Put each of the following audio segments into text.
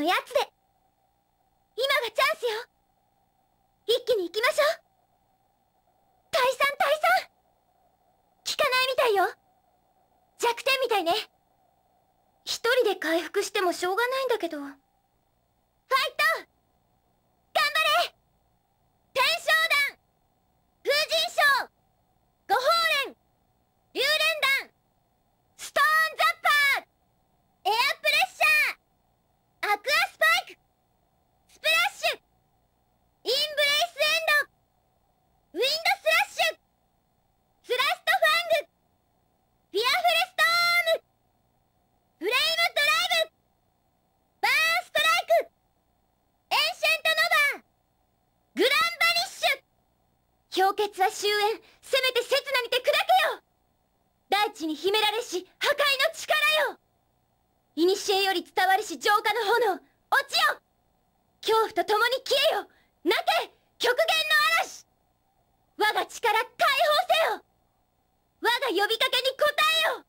のやつで今がチャンスよ一気に行きましょう退散退散効かないみたいよ弱点みたいね一人で回復してもしょうがないんだけどファイト氷結は終焉せめて刹那にて砕けよ大地に秘められし破壊の力よ古より伝わるし浄化の炎落ちよ恐怖と共に消えよ泣け極限の嵐我が力解放せよ我が呼びかけに応えよ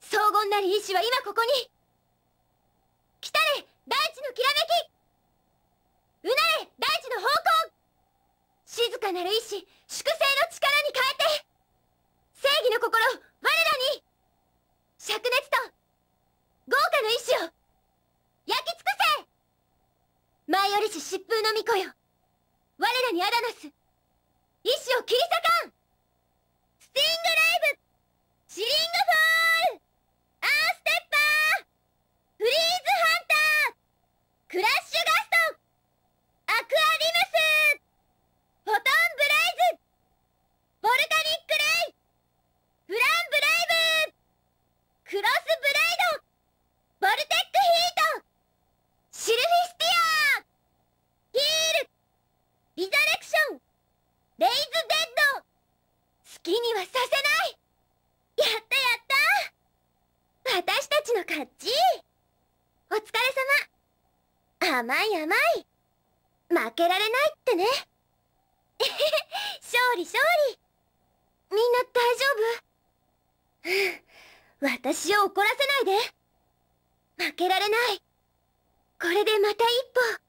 荘厳なり意志は今ここにかなる意志粛清の力に変えて正義の心我らに灼熱と豪華の意志を焼き尽くせ前よりし疾風の巫女よ我らにあだなす意志を切り裂かんスティンスブレイドボルテックヒートシルフィスティアヒールリザレクションレイズデッド好きにはさせないやったやった私たちの勝ちお疲れ様甘い甘い負けられないってね勝利勝利私を怒らせないで負けられないこれでまた一歩